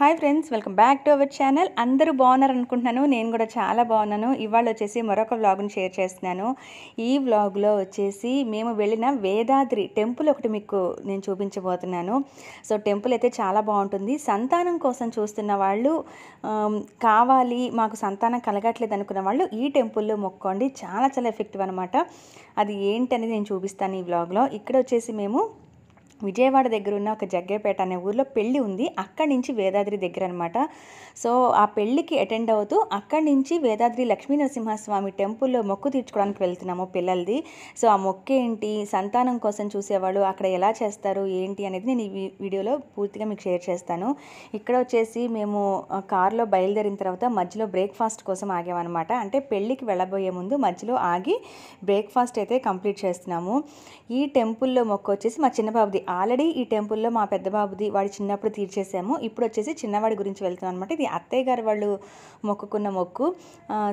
hi friends welcome back to our channel అందరూ బాగున్నారు అనుకుంటున్నాను నేను కూడా చాలా బాగున్నాను ఇవాళ వచ్చేసి మరొక వ్లాగ్ని షేర్ చేస్తున్నాను ఈ వ్లాగ్లో వచ్చేసి మేము వెళ్ళిన వేదాద్రి టెంపుల్ ఒకటి మీకు నేను చూపించబోతున్నాను సో టెంపుల్ అయితే చాలా బాగుంటుంది సంతానం కోసం చూస్తున్న వాళ్ళు కావాలి మాకు సంతానం కలగట్లేదు అనుకున్న వాళ్ళు ఈ టెంపుల్లో మొక్కోండి చాలా చాలా ఎఫెక్టివ్ అనమాట అది ఏంటనేది నేను చూపిస్తాను ఈ వ్లాగ్లో ఇక్కడ వచ్చేసి మేము విజయవాడ దగ్గర ఉన్న ఒక జగ్గేపేట అనే ఊర్లో పెళ్ళి ఉంది అక్కడి నుంచి వేదాద్రి దగ్గర అనమాట సో ఆ పెళ్ళికి అటెండ్ అవుతూ అక్కడి నుంచి వేదాద్రి లక్ష్మీనరసింహస్వామి టెంపుల్లో మొక్కు తీర్చుకోవడానికి వెళ్తున్నాము పిల్లలది సో ఆ మొక్క ఏంటి సంతానం కోసం చూసేవాళ్ళు అక్కడ ఎలా చేస్తారు ఏంటి అనేది నేను ఈ వీడియోలో పూర్తిగా మీకు షేర్ చేస్తాను ఇక్కడ వచ్చేసి మేము కారులో బయలుదేరిన తర్వాత మధ్యలో బ్రేక్ఫాస్ట్ కోసం ఆగామన్నమాట అంటే పెళ్ళికి వెళ్ళబోయే ముందు మధ్యలో ఆగి బ్రేక్ఫాస్ట్ అయితే కంప్లీట్ చేస్తున్నాము ఈ టెంపుల్లో మొక్క వచ్చేసి మా చిన్నబాబుది ఆల్రెడీ ఈ టెంపుల్లో మా పెద్దబాబుది వాడి చిన్నప్పుడు తీర్చేసాము ఇప్పుడు వచ్చేసి చిన్నవాడి గురించి వెళ్తున్నాం అనమాట ఇది అత్తయ్య గారు వాళ్ళు మొక్కుకున్న మొక్కు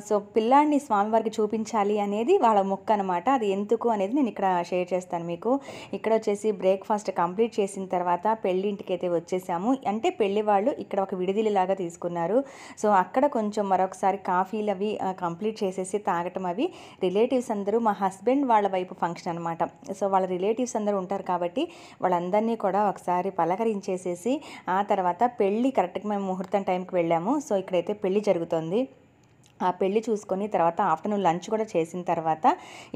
సో పిల్లాడిని స్వామివారికి చూపించాలి అనేది వాళ్ళ మొక్కు అనమాట అది ఎందుకు అనేది నేను ఇక్కడ షేర్ చేస్తాను మీకు ఇక్కడ వచ్చేసి బ్రేక్ఫాస్ట్ కంప్లీట్ చేసిన తర్వాత పెళ్ళింటికి అయితే వచ్చేసాము అంటే పెళ్లి వాళ్ళు ఇక్కడ ఒక లాగా తీసుకున్నారు సో అక్కడ కొంచెం మరొకసారి కాఫీలు అవి కంప్లీట్ చేసేసి తాగటం అవి రిలేటివ్స్ అందరూ మా హస్బెండ్ వాళ్ళ వైపు ఫంక్షన్ అనమాట సో వాళ్ళ రిలేటివ్స్ అందరూ ఉంటారు కాబట్టి వాళ్ళందరినీ కూడా ఒకసారి పలకరించేసేసి ఆ తర్వాత పెళ్ళి కరెక్ట్గా మేము ముహూర్తం టైంకి వెళ్ళాము సో ఇక్కడైతే పెళ్ళి జరుగుతుంది ఆ పెళ్లి చూసుకొని తర్వాత ఆఫ్టర్నూన్ లంచ్ కూడా చేసిన తర్వాత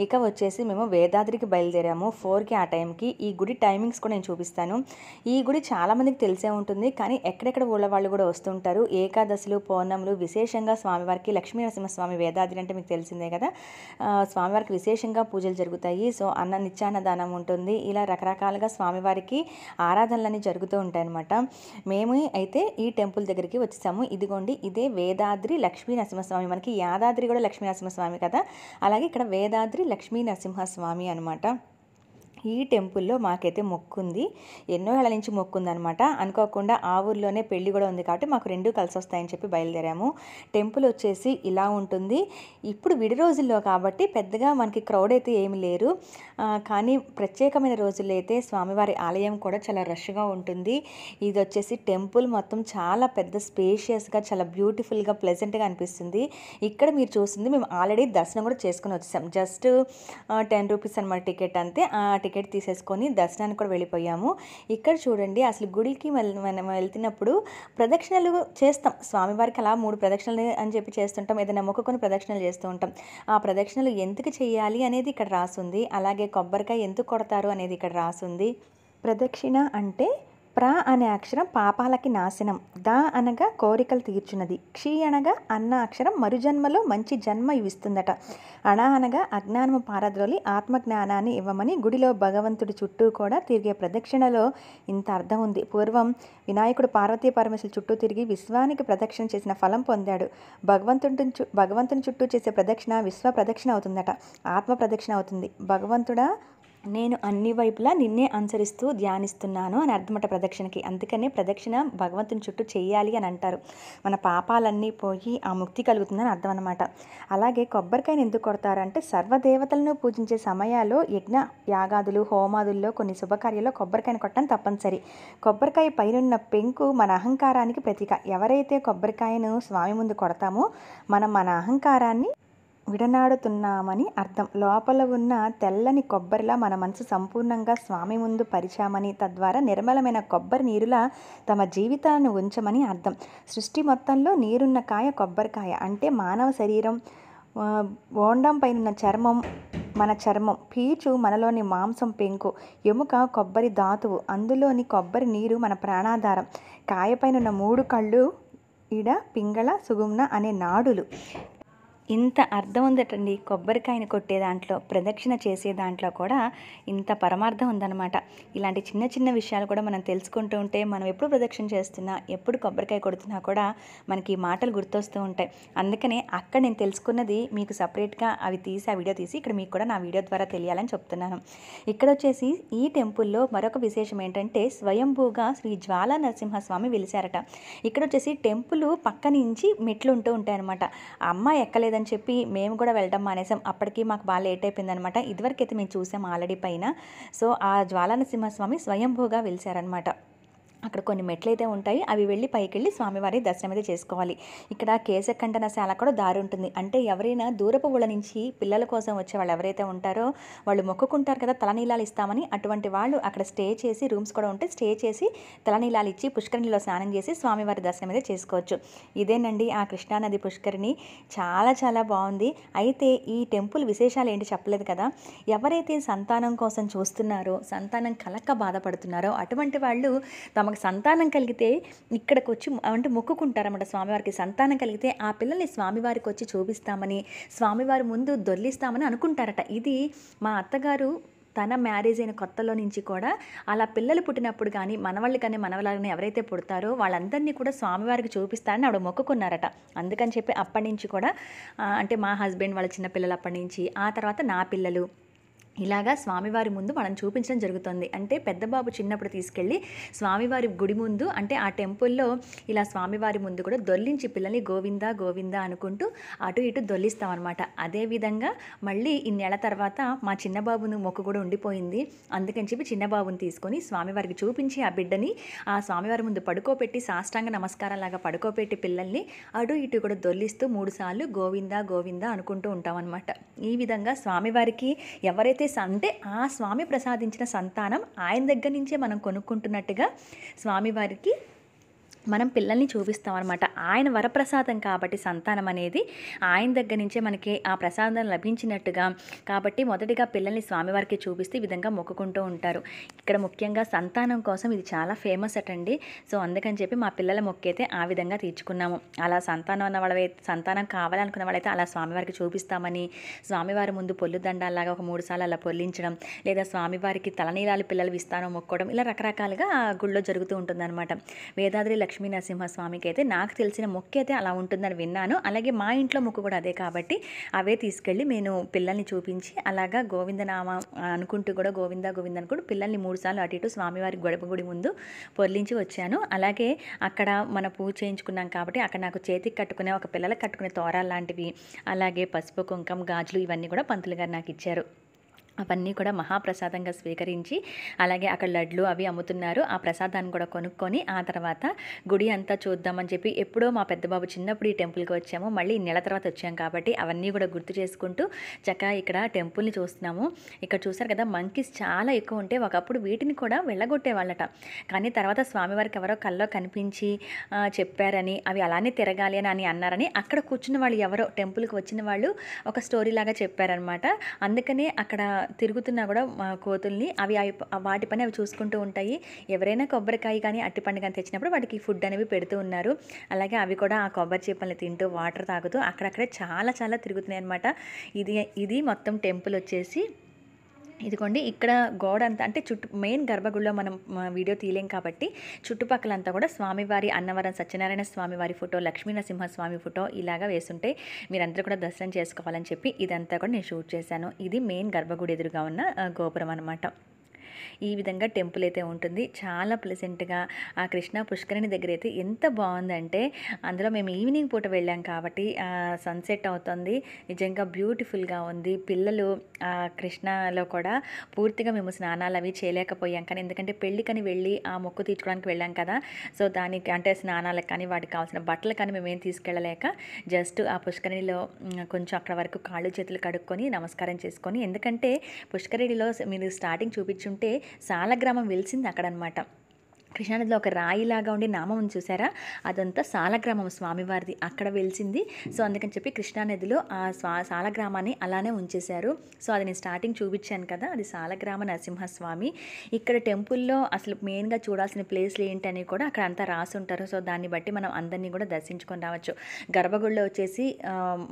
ఇక వచ్చేసి మేము వేదాద్రికి బయలుదేరాము ఫోర్కి ఆ టైంకి ఈ గుడి టైమింగ్స్ కూడా నేను చూపిస్తాను ఈ గుడి చాలామందికి తెలిసే ఉంటుంది కానీ ఎక్కడెక్కడ ఊళ్ళ వాళ్ళు కూడా వస్తుంటారు ఏకాదశులు పౌర్ణములు విశేషంగా స్వామివారికి లక్ష్మీ నరసింహస్వామి వేదాద్రి అంటే మీకు తెలిసిందే కదా స్వామివారికి విశేషంగా పూజలు జరుగుతాయి సో అన్న నిత్యాన్నదానం ఉంటుంది ఇలా రకరకాలుగా స్వామివారికి ఆరాధనలన్నీ జరుగుతూ ఉంటాయన్నమాట మేము అయితే ఈ టెంపుల్ దగ్గరికి వచ్చేసాము ఇదిగోండి ఇదే వేదాద్రి లక్ష్మీ నరసింహస్వామి మనకి యాదాద్రి కూడా లక్ష్మీ స్వామి కదా అలాగే ఇక్కడ వేదాద్రి లక్ష్మీ స్వామి అనమాట ఈ టెంపుల్లో మాకైతే మొక్కుంది ఎన్నో ఏళ్ళ నుంచి మొక్కుందనమాట అనుకోకుండా ఆ ఊర్లోనే పెళ్లి కూడా ఉంది కాబట్టి మాకు రెండు కలిసి వస్తాయని చెప్పి బయలుదేరాము టెంపుల్ వచ్చేసి ఇలా ఉంటుంది ఇప్పుడు విడి రోజుల్లో కాబట్టి పెద్దగా మనకి క్రౌడ్ అయితే ఏమి లేరు కానీ ప్రత్యేకమైన రోజుల్లో అయితే స్వామివారి ఆలయం కూడా చాలా రష్గా ఉంటుంది ఇది వచ్చేసి టెంపుల్ మొత్తం చాలా పెద్ద స్పేషియస్గా చాలా బ్యూటిఫుల్గా ప్లెజెంట్గా అనిపిస్తుంది ఇక్కడ మీరు చూసింది మేము ఆల్రెడీ దర్శనం కూడా చేసుకుని వచ్చేసాం జస్ట్ టెన్ రూపీస్ అనమాట టికెట్ అంతే ఆ టికెట్ తీసేసుకొని దర్శనానికి కూడా వెళ్ళిపోయాము ఇక్కడ చూడండి అసలు గుడికి మనం వెళ్తున్నప్పుడు ప్రదక్షిణలు చేస్తాం స్వామివారికి అలా మూడు ప్రదక్షిణలు అని చెప్పి చేస్తుంటాం ఏదైనా మొక్కుకొని ప్రదక్షిణలు చేస్తూ ఉంటాం ఆ ప్రదక్షిణలు ఎందుకు చేయాలి అనేది ఇక్కడ రాసుంది అలాగే కొబ్బరికాయ ఎందుకు కొడతారు అనేది ఇక్కడ రాసుంది ప్రదక్షిణ అంటే ప్ర అనే అక్షరం పాపాలకి నాశనం ద అనగా కోరికలు తీర్చున్నది క్షీ అనగా అన్న అక్షరం మరుజన్మలో మంచి జన్మ ఇస్తుందట అణ అనగా అజ్ఞానము పారద్రోలి ఆత్మజ్ఞానాన్ని ఇవ్వమని గుడిలో భగవంతుడి చుట్టూ కూడా తిరిగే ప్రదక్షిణలో ఇంత అర్థం ఉంది పూర్వం వినాయకుడు పార్వతీ పరమేశ్వరు చుట్టూ తిరిగి విశ్వానికి ప్రదక్షిణ చేసిన ఫలం పొందాడు భగవంతుడి భగవంతుని చుట్టూ చేసే ప్రదక్షిణ విశ్వ ప్రదక్షిణ అవుతుందట ఆత్మ ప్రదక్షిణ అవుతుంది భగవంతుడా నేను అన్ని వైపులా నిన్నే అనుసరిస్తూ ధ్యానిస్తున్నాను అని అర్థమట ప్రదక్షిణకి అందుకనే ప్రదక్షిణ భగవంతుని చుట్టూ చేయాలి అని అంటారు మన పాపాలన్నీ పోయి ఆ ముక్తి కలుగుతుందని అర్థం అనమాట అలాగే కొబ్బరికాయను ఎందుకు కొడతారంటే సర్వదేవతలను పూజించే సమయాల్లో యజ్ఞ యాగాదులు హోమాదుల్లో కొన్ని శుభకార్యాల్లో కొబ్బరికాయను కొట్టడం తప్పనిసరి కొబ్బరికాయ పైనున్న పెంకు మన అహంకారానికి ప్రతీక ఎవరైతే కొబ్బరికాయను స్వామి ముందు కొడతామో మనం మన అహంకారాన్ని విడనాడుతున్నామని అర్థం లోపల ఉన్న తెల్లని కొబ్బరిలా మన మనసు సంపూర్ణంగా స్వామి ముందు పరిచామని తద్వారా నిర్మలమైన కొబ్బరి నీరులా తమ జీవితాలను ఉంచమని అర్థం సృష్టి మొత్తంలో నీరున్న కాయ కొబ్బరికాయ అంటే మానవ శరీరం ఓండం పైన చర్మం మన చర్మం పీచు మనలోని మాంసం పెంకు ఎముక కొబ్బరి ధాతువు అందులోని కొబ్బరి నీరు మన ప్రాణాధారం కాయపైన మూడు కళ్ళు ఇడ పింగళ సుగుమ్న అనే నాడులు ఇంత అర్థం ఉందటండి కొబ్బరికాయని కొట్టే దాంట్లో ప్రదక్షిణ చేసే దాంట్లో కూడా ఇంత పరమార్థం ఉందన్నమాట ఇలాంటి చిన్న చిన్న విషయాలు కూడా మనం తెలుసుకుంటూ ఉంటే మనం ఎప్పుడు ప్రదక్షిణ చేస్తున్నా ఎప్పుడు కొబ్బరికాయ కొడుతున్నా కూడా మనకి ఈ మాటలు గుర్తొస్తూ ఉంటాయి అందుకనే అక్కడ నేను తెలుసుకున్నది మీకు సపరేట్గా అవి తీసి ఆ వీడియో తీసి ఇక్కడ మీకు కూడా నా వీడియో ద్వారా తెలియాలని చెప్తున్నాను ఇక్కడ వచ్చేసి ఈ టెంపుల్లో మరొక విశేషం ఏంటంటే స్వయంభూగా శ్రీ జ్వాలా నరసింహస్వామి వెలిశారట ఇక్కడ వచ్చేసి టెంపుల్ పక్క నుంచి మెట్లు ఉంటూ ఉంటాయన్నమాట అమ్మ ఎక్కలేదని లేదని చెప్పి మేము కూడా వెళ్ళడం మానేసాం అప్పటికి మాకు బాగా లేట్ అయిపోయిందనమాట ఇదివరకైతే మేము చూసాం ఆల్రెడీ పైన సో ఆ జ్వాలన సింహస్వామి స్వయంభూగా వెలిశారనమాట అక్కడ కొన్ని మెట్లు అయితే ఉంటాయి అవి వెళ్ళి పైకి వెళ్ళి స్వామివారి దర్శనం అయితే చేసుకోవాలి ఇక్కడ కేశఖండన శాల కూడా దారి ఉంటుంది అంటే ఎవరైనా దూరపు ఊళ్ళ నుంచి పిల్లల కోసం వచ్చే వాళ్ళు ఎవరైతే ఉంటారో వాళ్ళు మొక్కుకుంటారు కదా తలనీలాలు ఇస్తామని అటువంటి వాళ్ళు అక్కడ స్టే చేసి రూమ్స్ కూడా ఉంటే స్టే చేసి తలనీలాలు ఇచ్చి పుష్కరిణిలో స్నానం చేసి స్వామివారి దర్శనం అయితే చేసుకోవచ్చు ఇదేనండి ఆ కృష్ణానది పుష్కరిణి చాలా చాలా బాగుంది అయితే ఈ టెంపుల్ విశేషాలు ఏంటి చెప్పలేదు కదా ఎవరైతే సంతానం కోసం చూస్తున్నారో సంతానం కలక్క బాధపడుతున్నారో అటువంటి వాళ్ళు తమ తమకు సంతానం కలిగితే ఇక్కడికి వచ్చి అంటే మొక్కుకుంటారన్నమాట స్వామివారికి సంతానం కలిగితే ఆ పిల్లల్ని స్వామివారికి వచ్చి చూపిస్తామని స్వామివారి ముందు దొల్లిస్తామని అనుకుంటారట ఇది మా అత్తగారు తన మ్యారేజ్ అయిన కొత్తలో నుంచి కూడా అలా పిల్లలు పుట్టినప్పుడు కానీ మనవాళ్ళు కానీ మనవలాలని ఎవరైతే పుడతారో వాళ్ళందరినీ కూడా స్వామివారికి చూపిస్తారని ఆవిడ మొక్కుకున్నారట అందుకని చెప్పి అప్పటి నుంచి కూడా అంటే మా హస్బెండ్ వాళ్ళ చిన్నపిల్లలు అప్పటి నుంచి ఆ తర్వాత నా పిల్లలు ఇలాగా స్వామివారి ముందు మనం చూపించడం జరుగుతుంది అంటే పెద్దబాబు చిన్నప్పుడు తీసుకెళ్ళి స్వామివారి గుడి ముందు అంటే ఆ టెంపుల్లో ఇలా స్వామివారి ముందు కూడా దొల్లించి పిల్లల్ని గోవిందా గోవిందా అనుకుంటూ అటు ఇటు దొల్లిస్తామన్నమాట అదేవిధంగా మళ్ళీ ఇన్నేళ్ల తర్వాత మా చిన్నబాబును మొక్కు కూడా ఉండిపోయింది అందుకని చెప్పి చిన్నబాబుని తీసుకొని స్వామివారికి చూపించి ఆ బిడ్డని ఆ స్వామివారి ముందు పడుకోపెట్టి సాష్టాంగ నమస్కారం లాగా పడుకోపెట్టి పిల్లల్ని అటు ఇటు కూడా దొల్లిస్తూ మూడుసార్లు గోవిందా గోవిందా అనుకుంటూ ఉంటామన్నమాట ఈ విధంగా స్వామివారికి ఎవరైతే రిలీజ్ అంటే ఆ స్వామి ప్రసాదించిన సంతానం ఆయన దగ్గర నుంచే మనం కొనుక్కుంటున్నట్టుగా స్వామివారికి మనం పిల్లల్ని చూపిస్తాం అనమాట ఆయన వరప్రసాదం కాబట్టి సంతానం అనేది ఆయన దగ్గర నుంచే మనకి ఆ ప్రసాదం లభించినట్టుగా కాబట్టి మొదటిగా పిల్లల్ని స్వామివారికి చూపిస్తే విధంగా మొక్కుకుంటూ ఉంటారు ఇక్కడ ముఖ్యంగా సంతానం కోసం ఇది చాలా ఫేమస్ అటండి సో అందుకని చెప్పి మా పిల్లల మొక్కైతే ఆ విధంగా తీర్చుకున్నాము అలా సంతానం అన్న వాళ్ళైతే సంతానం కావాలనుకున్న వాళ్ళైతే అలా స్వామివారికి చూపిస్తామని స్వామివారి ముందు పొల్లు దండాలాగా ఒక మూడు సార్లు అలా పొల్లించడం లేదా స్వామివారికి తలనీలాలు పిల్లలు ఇస్తాను మొక్కడం ఇలా రకరకాలుగా గుళ్ళో జరుగుతూ ఉంటుందన్నమాట వేదాద్రి లక్ష్మీనరసింహస్వామికి అయితే నాకు తెలిసిన మొక్క అయితే అలా ఉంటుందని విన్నాను అలాగే మా ఇంట్లో మొక్క కూడా అదే కాబట్టి అవే తీసుకెళ్ళి నేను పిల్లల్ని చూపించి అలాగా గోవిందనామ అనుకుంటూ కూడా గోవింద గోవింద అనుకుంటూ పిల్లల్ని మూడుసార్లు అటు ఇటు స్వామివారి గుడి ముందు పొర్లించి వచ్చాను అలాగే అక్కడ మన పూజ చేయించుకున్నాం కాబట్టి అక్కడ నాకు చేతికి కట్టుకునే ఒక పిల్లలకు కట్టుకునే తోరాలు లాంటివి అలాగే పసుపు కుంకం గాజులు ఇవన్నీ కూడా పంతులు గారు నాకు ఇచ్చారు అవన్నీ కూడా మహాప్రసాదంగా స్వీకరించి అలాగే అక్కడ లడ్లు అవి అమ్ముతున్నారు ఆ ప్రసాదాన్ని కూడా కొనుక్కొని ఆ తర్వాత గుడి అంతా చూద్దామని చెప్పి ఎప్పుడో మా పెద్దబాబు చిన్నప్పుడు ఈ టెంపుల్కి వచ్చాము మళ్ళీ నెల తర్వాత వచ్చాము కాబట్టి అవన్నీ కూడా గుర్తు చేసుకుంటూ చక్కగా ఇక్కడ టెంపుల్ని చూస్తున్నాము ఇక్కడ చూసారు కదా మంకీస్ చాలా ఎక్కువ ఉంటే ఒకప్పుడు వీటిని కూడా వెళ్ళగొట్టేవాళ్ళట కానీ తర్వాత స్వామివారికి ఎవరో కల్లో కనిపించి చెప్పారని అవి అలానే తిరగాలి అని అని అన్నారని అక్కడ కూర్చున్న వాళ్ళు ఎవరో టెంపుల్కి వచ్చిన వాళ్ళు ఒక స్టోరీ లాగా చెప్పారనమాట అందుకనే అక్కడ తిరుగుతున్నా కూడా కోతుల్ని అవి వాటి పని అవి చూసుకుంటూ ఉంటాయి ఎవరైనా కొబ్బరికాయ కానీ అట్టి పండు కానీ తెచ్చినప్పుడు వాటికి ఫుడ్ అనేవి పెడుతూ ఉన్నారు అలాగే అవి కూడా ఆ కొబ్బరి చేపల్ని తింటూ వాటర్ తాగుతూ అక్కడక్కడే చాలా చాలా తిరుగుతున్నాయి అనమాట ఇది ఇది మొత్తం టెంపుల్ వచ్చేసి ఇదిగోండి ఇక్కడ గోడ అంతా అంటే చుట్టు మెయిన్ గర్భగుడిలో మనం వీడియో తీయలేం కాబట్టి చుట్టుపక్కలంతా కూడా స్వామివారి అన్నవరం సత్యనారాయణ స్వామివారి ఫోటో లక్ష్మీనరసింహస్వామి ఫోటో ఇలాగా వేస్తుంటే మీరందరూ కూడా దర్శనం చేసుకోవాలని చెప్పి ఇదంతా కూడా నేను షూట్ చేశాను ఇది మెయిన్ గర్భగుడి ఎదురుగా ఉన్న గోపురం అనమాట ఈ విధంగా టెంపుల్ అయితే ఉంటుంది చాలా ప్లెజెంట్గా ఆ కృష్ణ పుష్కరిణి దగ్గర అయితే ఎంత బాగుందంటే అందులో మేము ఈవినింగ్ పూట వెళ్ళాం కాబట్టి సన్సెట్ అవుతుంది నిజంగా బ్యూటిఫుల్గా ఉంది పిల్లలు కృష్ణలో కూడా పూర్తిగా మేము స్నానాలు అవి చేయలేకపోయాం కానీ ఎందుకంటే పెళ్ళికని వెళ్ళి ఆ మొక్కు తీర్చుకోవడానికి వెళ్ళాం కదా సో దానికి అంటే స్నానాలకు కానీ వాటికి కావాల్సిన బట్టలు కానీ మేము ఏం తీసుకెళ్ళలేక జస్ట్ ఆ పుష్కరిణిలో కొంచెం అక్కడ వరకు కాళ్ళు చేతులు కడుక్కొని నమస్కారం చేసుకొని ఎందుకంటే పుష్కరిణిలో మీరు స్టార్టింగ్ చూపించుంటే సాలగ్రామం వెలిసింది అక్కడనమాట కృష్ణానదిలో ఒక రాయిలాగా ఉండే నామం చూసారా అదంతా సాలగ్రామం స్వామివారిది అక్కడ వెలిసింది సో అందుకని చెప్పి కృష్ణానదిలో ఆ స్వా సాలగ్రామాన్ని అలానే ఉంచేశారు సో అది నేను స్టార్టింగ్ చూపించాను కదా అది సాలగ్రామ నరసింహస్వామి ఇక్కడ టెంపుల్లో అసలు మెయిన్గా చూడాల్సిన ప్లేస్లు ఏంటని కూడా అక్కడ అంతా రాసి ఉంటారు సో దాన్ని బట్టి మనం అందరినీ కూడా దర్శించుకొని రావచ్చు గర్భగుడిలో వచ్చేసి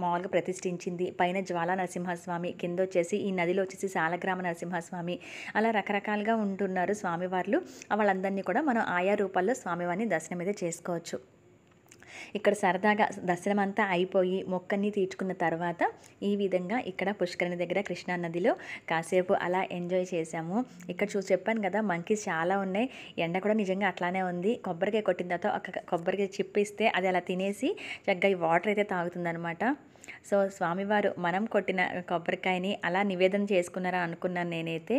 మామూలుగా ప్రతిష్ఠించింది పైన జ్వాలా నరసింహస్వామి కింద వచ్చేసి ఈ నదిలో వచ్చేసి సాలగ్రామ నరసింహస్వామి అలా రకరకాలుగా ఉంటున్నారు స్వామివార్లు వాళ్ళందరినీ కూడా మనం ఆయా రూపాల్లో స్వామివారిని దర్శనం మీద చేసుకోవచ్చు ఇక్కడ సరదాగా దర్శనమంతా అంతా అయిపోయి మొక్కని తీర్చుకున్న తర్వాత ఈ విధంగా ఇక్కడ పుష్కరిణి దగ్గర కృష్ణా నదిలో కాసేపు అలా ఎంజాయ్ చేశాము ఇక్కడ చూసి చెప్పాను కదా మంకీస్ చాలా ఉన్నాయి ఎండ కూడా నిజంగా అట్లానే ఉంది కొబ్బరికాయ కొట్టిన తర్వాత ఒక కొబ్బరికాయ చిప్పిస్తే అది అలా తినేసి చక్కగా ఈ వాటర్ అయితే తాగుతుందనమాట సో స్వామివారు మనం కొట్టిన కొబ్బరికాయని అలా నివేదన చేసుకున్నారా అనుకున్నాను నేనైతే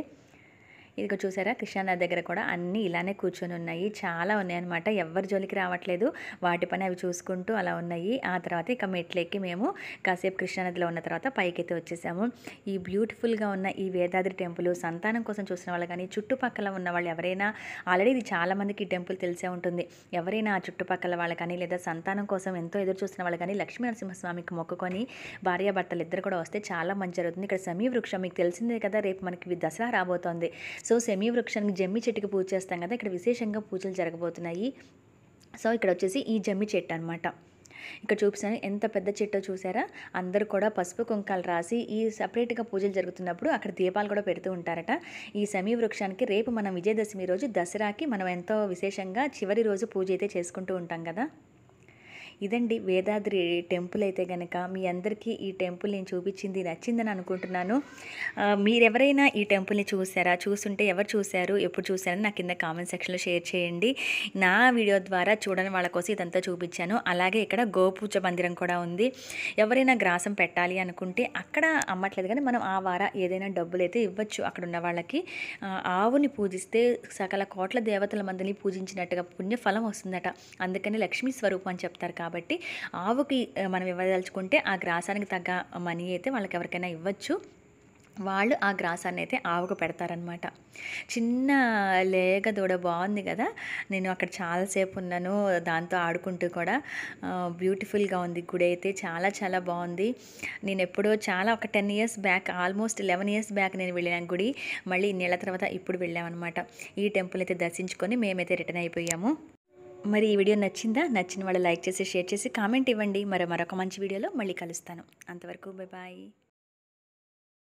ఇదిగో చూసారా కృష్ణానది దగ్గర కూడా అన్నీ ఇలానే కూర్చొని ఉన్నాయి చాలా ఉన్నాయి అనమాట ఎవరి జోలికి రావట్లేదు వాటి పని అవి చూసుకుంటూ అలా ఉన్నాయి ఆ తర్వాత ఇక మెట్లెక్కి మేము కాసేపు కృష్ణానదిలో ఉన్న తర్వాత పైకైతే వచ్చేసాము ఈ బ్యూటిఫుల్గా ఉన్న ఈ వేదాద్రి టెంపుల్ సంతానం కోసం చూసిన వాళ్ళు కానీ చుట్టుపక్కల ఉన్న వాళ్ళు ఎవరైనా ఆల్రెడీ ఇది చాలామందికి ఈ టెంపుల్ తెలిసే ఉంటుంది ఎవరైనా ఆ చుట్టుపక్కల వాళ్ళు కానీ లేదా సంతానం కోసం ఎంతో ఎదురు చూసిన వాళ్ళు కానీ లక్ష్మీ నరసింహస్వామికి మొక్కుకొని భార్యాభర్తలు ఇద్దరు కూడా వస్తే చాలా మంచి జరుగుతుంది ఇక్కడ సమీవృక్షం మీకు తెలిసిందే కదా రేపు మనకి దసరా రాబోతోంది సో సెమి వృక్షానికి జమ్మి చెట్టుకి పూజ చేస్తాం కదా ఇక్కడ విశేషంగా పూజలు జరగబోతున్నాయి సో ఇక్కడ వచ్చేసి ఈ జమ్మి చెట్టు అనమాట ఇక్కడ చూపిస్తాను ఎంత పెద్ద చెట్టో చూసారా అందరూ కూడా పసుపు కుంకాలు రాసి ఈ సపరేట్గా పూజలు జరుగుతున్నప్పుడు అక్కడ దీపాలు కూడా పెడుతూ ఉంటారట ఈ సమీ వృక్షానికి రేపు మనం విజయదశమి రోజు దసరాకి మనం ఎంతో విశేషంగా చివరి రోజు పూజ అయితే చేసుకుంటూ ఉంటాం కదా ఇదండి వేదాద్రి టెంపుల్ అయితే కనుక మీ అందరికీ ఈ టెంపుల్ నేను చూపించింది నచ్చిందని అనుకుంటున్నాను మీరెవరైనా ఈ టెంపుల్ని చూసారా చూస్తుంటే ఎవరు చూశారు ఎప్పుడు చూశారని నా కింద కామెంట్ సెక్షన్లో షేర్ చేయండి నా వీడియో ద్వారా చూడని వాళ్ళ కోసం ఇదంతా చూపించాను అలాగే ఇక్కడ గోపూజ మందిరం కూడా ఉంది ఎవరైనా గ్రాసం పెట్టాలి అనుకుంటే అక్కడ అమ్మట్లేదు కానీ మనం ఆ వార ఏదైనా డబ్బులు అయితే ఇవ్వచ్చు అక్కడ ఉన్న వాళ్ళకి ఆవుని పూజిస్తే సకల కోట్ల దేవతల మందిని పూజించినట్టుగా పుణ్యఫలం వస్తుందట అందుకని లక్ష్మీ స్వరూపం అని చెప్తారు కాబట్టి కాబట్టి ఆవుకి మనం ఇవ్వదలుచుకుంటే ఆ గ్రాసానికి తగ్గ మనీ అయితే వాళ్ళకి ఎవరికైనా ఇవ్వచ్చు వాళ్ళు ఆ గ్రాసాన్ని అయితే ఆవుకు పెడతారనమాట చిన్న లేగ దూడ బాగుంది కదా నేను అక్కడ చాలాసేపు ఉన్నాను దాంతో ఆడుకుంటూ కూడా బ్యూటిఫుల్గా ఉంది గుడి అయితే చాలా చాలా బాగుంది నేను ఎప్పుడో చాలా ఒక ten years back almost eleven years back నేను వెళ్ళిన గుడి మళ్ళీ ఇన్నేళ్ల తర్వాత ఇప్పుడు వెళ్ళామన్నమాట ఈ టెంపుల్ అయితే దర్శించుకొని మేమైతే రిటర్న్ అయిపోయాము మరి ఈ వీడియో నచ్చిందా నచ్చిన వాళ్ళు లైక్ చేసి షేర్ చేసి కామెంట్ ఇవ్వండి మరో మరొక మంచి వీడియోలో మళ్ళీ కలుస్తాను అంతవరకు బాయ్